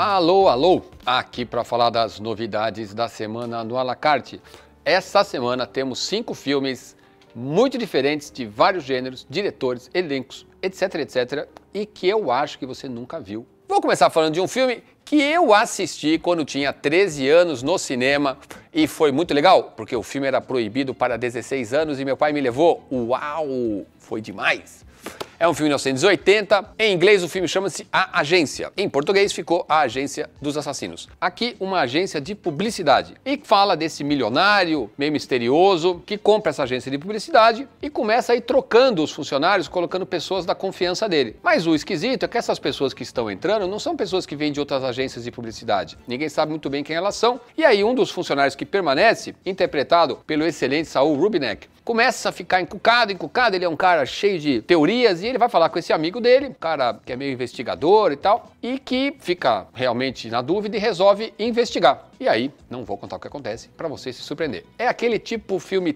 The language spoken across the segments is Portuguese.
Alô, alô! Aqui para falar das novidades da semana no Alacarte. Essa semana temos cinco filmes muito diferentes de vários gêneros, diretores, elencos, etc, etc, e que eu acho que você nunca viu. Vou começar falando de um filme que eu assisti quando tinha 13 anos no cinema e foi muito legal, porque o filme era proibido para 16 anos e meu pai me levou. Uau, foi demais! É um filme de 1980. Em inglês, o filme chama-se A Agência. Em português, ficou A Agência dos Assassinos. Aqui, uma agência de publicidade. E fala desse milionário, meio misterioso, que compra essa agência de publicidade e começa a ir trocando os funcionários, colocando pessoas da confiança dele. Mas o esquisito é que essas pessoas que estão entrando não são pessoas que vêm de outras agências de publicidade. Ninguém sabe muito bem quem elas são. E aí, um dos funcionários que permanece, interpretado pelo excelente Saul Rubinek, começa a ficar encucado, encucado, ele é um cara cheio de teorias e ele vai falar com esse amigo dele, um cara que é meio investigador e tal, e que fica realmente na dúvida e resolve investigar. E aí, não vou contar o que acontece para você se surpreender. É aquele tipo filme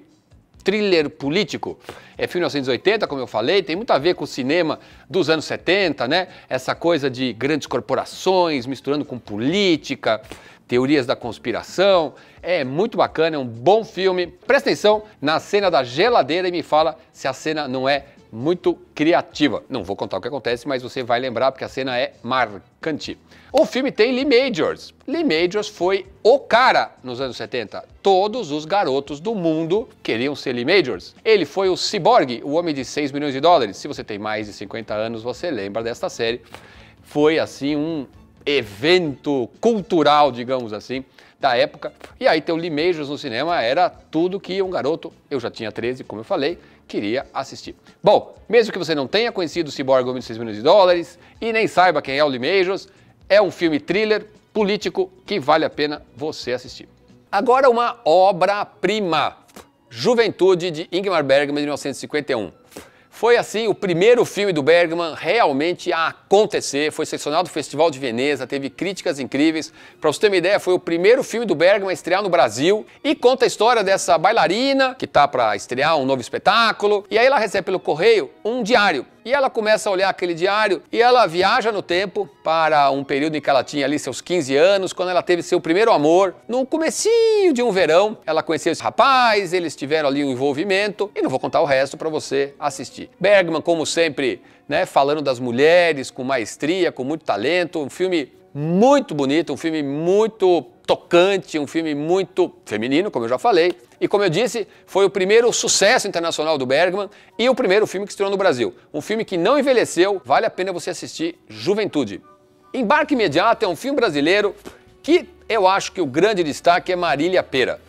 thriller político. É filme 1980, como eu falei, tem muito a ver com o cinema dos anos 70, né? Essa coisa de grandes corporações misturando com política, teorias da conspiração. É muito bacana, é um bom filme. Presta atenção na cena da geladeira e me fala se a cena não é muito criativa. Não vou contar o que acontece, mas você vai lembrar porque a cena é marcante. O filme tem Lee Majors. Lee Majors foi o cara nos anos 70. Todos os garotos do mundo queriam ser Lee Majors. Ele foi o Cyborg, o homem de 6 milhões de dólares. Se você tem mais de 50 anos, você lembra desta série. Foi assim um evento cultural, digamos assim, da época. E aí ter o Lee Majors no cinema era tudo que um garoto, eu já tinha 13, como eu falei, queria assistir. Bom, mesmo que você não tenha conhecido o Cyborg de 6 milhões de dólares e nem saiba quem é o Lee Majors, é um filme thriller político que vale a pena você assistir. Agora uma obra-prima, Juventude de Ingmar Bergman de 1951. Foi assim o primeiro filme do Bergman realmente a acontecer. Foi selecionado do Festival de Veneza, teve críticas incríveis. Para você ter uma ideia, foi o primeiro filme do Bergman a estrear no Brasil e conta a história dessa bailarina que tá para estrear um novo espetáculo. E aí ela recebe pelo correio um diário e ela começa a olhar aquele diário e ela viaja no tempo para um período em que ela tinha ali seus 15 anos, quando ela teve seu primeiro amor. No comecinho de um verão, ela conheceu esse rapaz, eles tiveram ali um envolvimento e não vou contar o resto para você assistir. Bergman, como sempre, né, falando das mulheres com maestria, com muito talento, um filme muito bonito, um filme muito tocante, um filme muito feminino, como eu já falei. E como eu disse, foi o primeiro sucesso internacional do Bergman e o primeiro filme que estreou no Brasil. Um filme que não envelheceu, vale a pena você assistir Juventude. Embarque Imediato é um filme brasileiro que eu acho que o grande destaque é Marília Pera.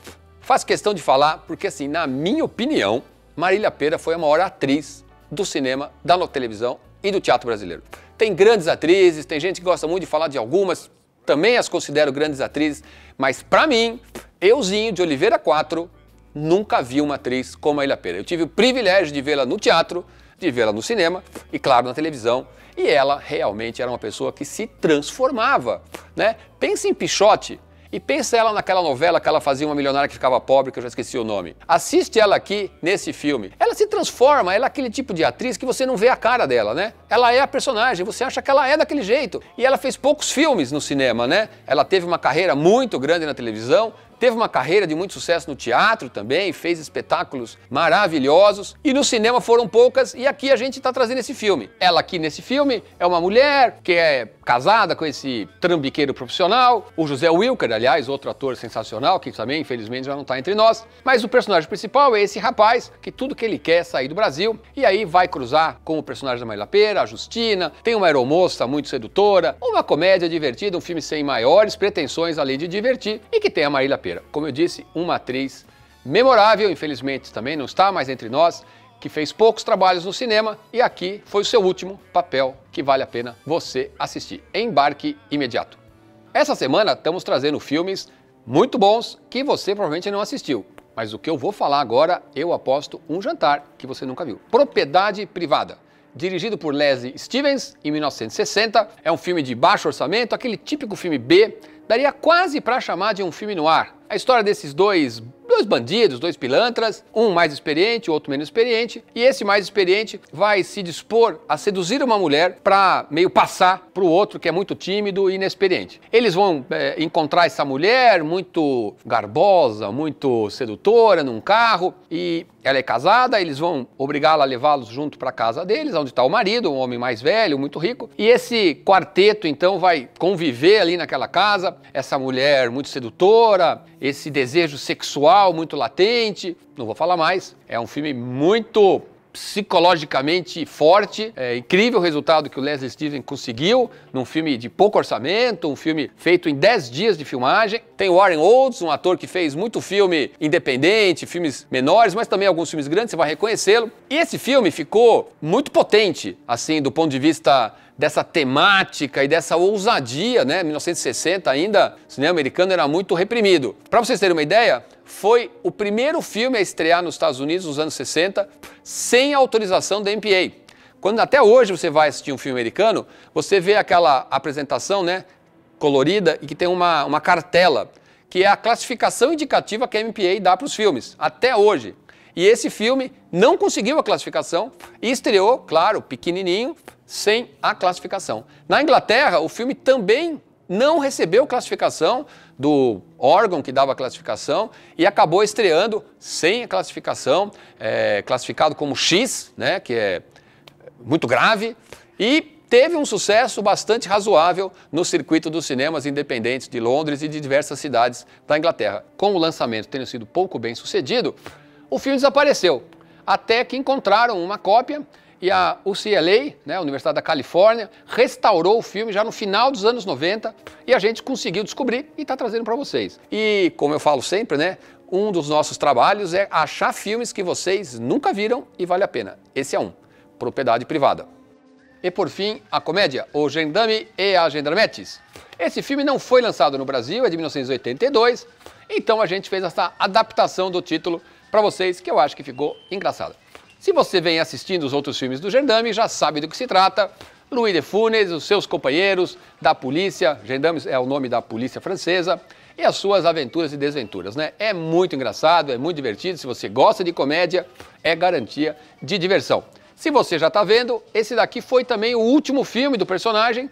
Faço questão de falar porque, assim, na minha opinião, Marília Pera foi a maior atriz do cinema, da televisão e do teatro brasileiro. Tem grandes atrizes, tem gente que gosta muito de falar de algumas, também as considero grandes atrizes, mas para mim, euzinho de Oliveira 4, nunca vi uma atriz como a Ilha Pera. Eu tive o privilégio de vê-la no teatro, de vê-la no cinema e, claro, na televisão. E ela realmente era uma pessoa que se transformava, né? Pensa em Pichote, e pensa ela naquela novela que ela fazia uma milionária que ficava pobre, que eu já esqueci o nome. Assiste ela aqui nesse filme. Ela se transforma, ela é aquele tipo de atriz que você não vê a cara dela, né? Ela é a personagem, você acha que ela é daquele jeito. E ela fez poucos filmes no cinema, né? Ela teve uma carreira muito grande na televisão, Teve uma carreira de muito sucesso no teatro também, fez espetáculos maravilhosos e no cinema foram poucas e aqui a gente está trazendo esse filme. Ela aqui nesse filme é uma mulher que é casada com esse trambiqueiro profissional, o José Wilker, aliás, outro ator sensacional que também infelizmente já não está entre nós, mas o personagem principal é esse rapaz que tudo que ele quer é sair do Brasil e aí vai cruzar com o personagem da Maria Pera, a Justina, tem uma aeromoça muito sedutora, uma comédia divertida, um filme sem maiores pretensões além de divertir e que tem a Marília Pera Oliveira. Como eu disse, uma atriz memorável, infelizmente também não está mais entre nós, que fez poucos trabalhos no cinema e aqui foi o seu último papel que vale a pena você assistir. Embarque imediato. Essa semana estamos trazendo filmes muito bons que você provavelmente não assistiu, mas o que eu vou falar agora, eu aposto um jantar que você nunca viu. Propriedade privada dirigido por Leslie Stevens em 1960. É um filme de baixo orçamento, aquele típico filme B, daria quase para chamar de um filme no ar. A história desses dois, dois bandidos, dois pilantras, um mais experiente, o outro menos experiente, e esse mais experiente vai se dispor a seduzir uma mulher para meio passar para o outro que é muito tímido e inexperiente. Eles vão é, encontrar essa mulher muito garbosa, muito sedutora num carro e ela é casada, eles vão obrigá-la a levá-los junto para a casa deles, onde está o marido, um homem mais velho, muito rico. E esse quarteto então vai conviver ali naquela casa, essa mulher muito sedutora, esse desejo sexual muito latente. Não vou falar mais. É um filme muito psicologicamente forte. É incrível o resultado que o Leslie Steven conseguiu num filme de pouco orçamento, um filme feito em 10 dias de filmagem. Tem Warren Oates, um ator que fez muito filme independente, filmes menores, mas também alguns filmes grandes, você vai reconhecê-lo. E esse filme ficou muito potente, assim, do ponto de vista dessa temática e dessa ousadia, né? 1960 ainda, o cinema americano era muito reprimido. Para vocês terem uma ideia, foi o primeiro filme a estrear nos Estados Unidos nos anos 60 sem autorização da MPA. Quando até hoje você vai assistir um filme americano, você vê aquela apresentação, né, colorida e que tem uma, uma cartela, que é a classificação indicativa que a MPA dá para os filmes, até hoje. E esse filme não conseguiu a classificação e estreou, claro, pequenininho, sem a classificação. Na Inglaterra, o filme também não recebeu classificação do órgão que dava a classificação e acabou estreando sem a classificação, é, classificado como X, né, que é muito grave, e teve um sucesso bastante razoável no circuito dos cinemas independentes de Londres e de diversas cidades da Inglaterra. Com o lançamento tendo sido pouco bem sucedido, o filme desapareceu, até que encontraram uma cópia e a UCLA, né, a Universidade da Califórnia, restaurou o filme já no final dos anos 90 e a gente conseguiu descobrir e está trazendo para vocês. E como eu falo sempre, né, um dos nossos trabalhos é achar filmes que vocês nunca viram e vale a pena. Esse é um, Propriedade Privada. E por fim, a comédia O Gendarme e a Gendarmetes. Esse filme não foi lançado no Brasil, é de 1982, então a gente fez essa adaptação do título para vocês que eu acho que ficou engraçada. Se você vem assistindo os outros filmes do Gendarme, já sabe do que se trata. Louis de Funes, os seus companheiros da polícia, Gendarme é o nome da polícia francesa, e as suas aventuras e desventuras, né? É muito engraçado, é muito divertido. Se você gosta de comédia, é garantia de diversão. Se você já está vendo, esse daqui foi também o último filme do personagem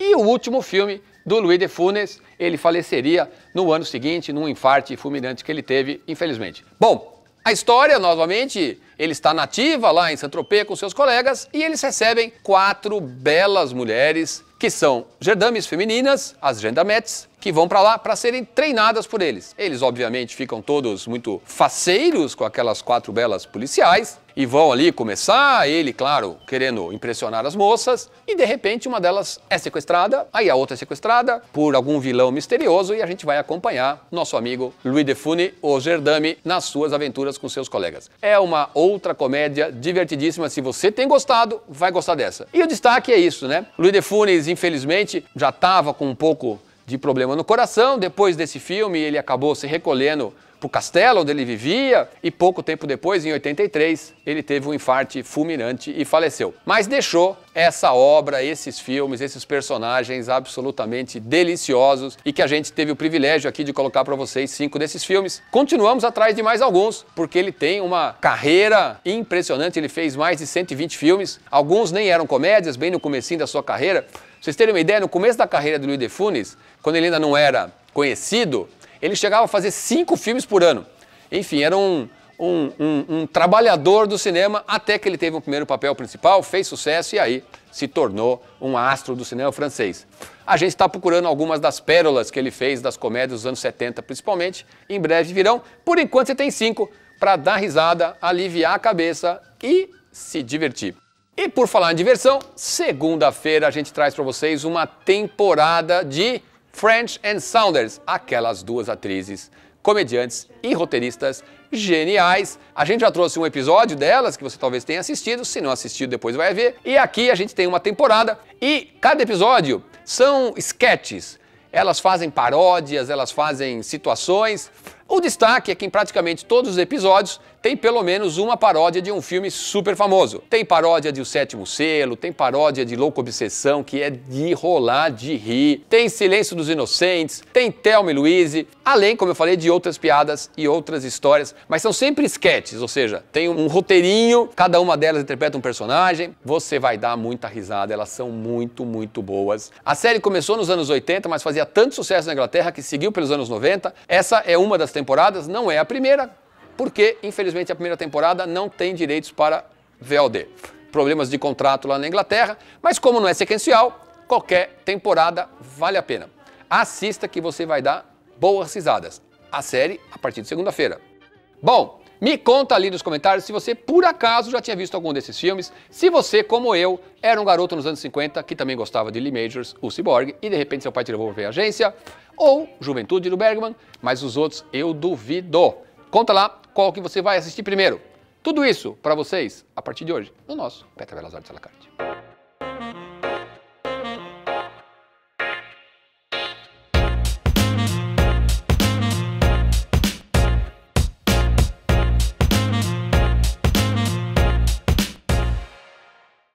e o último filme do Louis de Funes. Ele faleceria no ano seguinte, num infarte fulminante que ele teve, infelizmente. Bom, a história, novamente, ele está nativa lá em Saint-Tropez com seus colegas e eles recebem quatro belas mulheres, que são gendames femininas, as gendametes, que vão para lá para serem treinadas por eles. Eles, obviamente, ficam todos muito faceiros com aquelas quatro belas policiais e vão ali começar, ele, claro, querendo impressionar as moças, e de repente uma delas é sequestrada, aí a outra é sequestrada por algum vilão misterioso e a gente vai acompanhar nosso amigo Louis de Fune, o Gerdame, nas suas aventuras com seus colegas. É uma outra comédia divertidíssima, se você tem gostado, vai gostar dessa. E o destaque é isso, né? Louis de Funes, infelizmente, já estava com um pouco de problema no coração. Depois desse filme, ele acabou se recolhendo para o castelo onde ele vivia e pouco tempo depois, em 83, ele teve um infarte fulminante e faleceu. Mas deixou essa obra, esses filmes, esses personagens absolutamente deliciosos e que a gente teve o privilégio aqui de colocar para vocês cinco desses filmes. Continuamos atrás de mais alguns, porque ele tem uma carreira impressionante, ele fez mais de 120 filmes, alguns nem eram comédias, bem no comecinho da sua carreira, vocês terem uma ideia, no começo da carreira do Luiz de Funes, quando ele ainda não era conhecido, ele chegava a fazer cinco filmes por ano. Enfim, era um, um, um, um trabalhador do cinema até que ele teve o um primeiro papel principal, fez sucesso e aí se tornou um astro do cinema francês. A gente está procurando algumas das pérolas que ele fez das comédias dos anos 70, principalmente. Em breve virão. Por enquanto, você tem cinco para dar risada, aliviar a cabeça e se divertir. E por falar em diversão, segunda-feira a gente traz para vocês uma temporada de French and Saunders, aquelas duas atrizes, comediantes e roteiristas geniais. A gente já trouxe um episódio delas que você talvez tenha assistido, se não assistiu depois vai ver. E aqui a gente tem uma temporada e cada episódio são sketches. Elas fazem paródias, elas fazem situações o destaque é que em praticamente todos os episódios tem pelo menos uma paródia de um filme super famoso. Tem paródia de O Sétimo Selo, tem paródia de Louco Obsessão, que é de rolar de rir, tem Silêncio dos Inocentes, tem Thelma e Louise, além, como eu falei, de outras piadas e outras histórias, mas são sempre sketches, ou seja, tem um roteirinho, cada uma delas interpreta um personagem, você vai dar muita risada, elas são muito, muito boas. A série começou nos anos 80, mas fazia tanto sucesso na Inglaterra que seguiu pelos anos 90. Essa é uma das temporadas, não é a primeira, porque, infelizmente, a primeira temporada não tem direitos para VOD. Problemas de contrato lá na Inglaterra, mas como não é sequencial, qualquer temporada vale a pena. Assista que você vai dar boas risadas. A série a partir de segunda-feira. Bom, me conta ali nos comentários se você por acaso já tinha visto algum desses filmes, se você, como eu, era um garoto nos anos 50 que também gostava de Lee Majors, o Cyborg, e de repente seu pai te levou para a agência, ou Juventude do Bergman, mas os outros eu duvido. Conta lá qual que você vai assistir primeiro. Tudo isso para vocês a partir de hoje no nosso Petabelas Artes à la carte.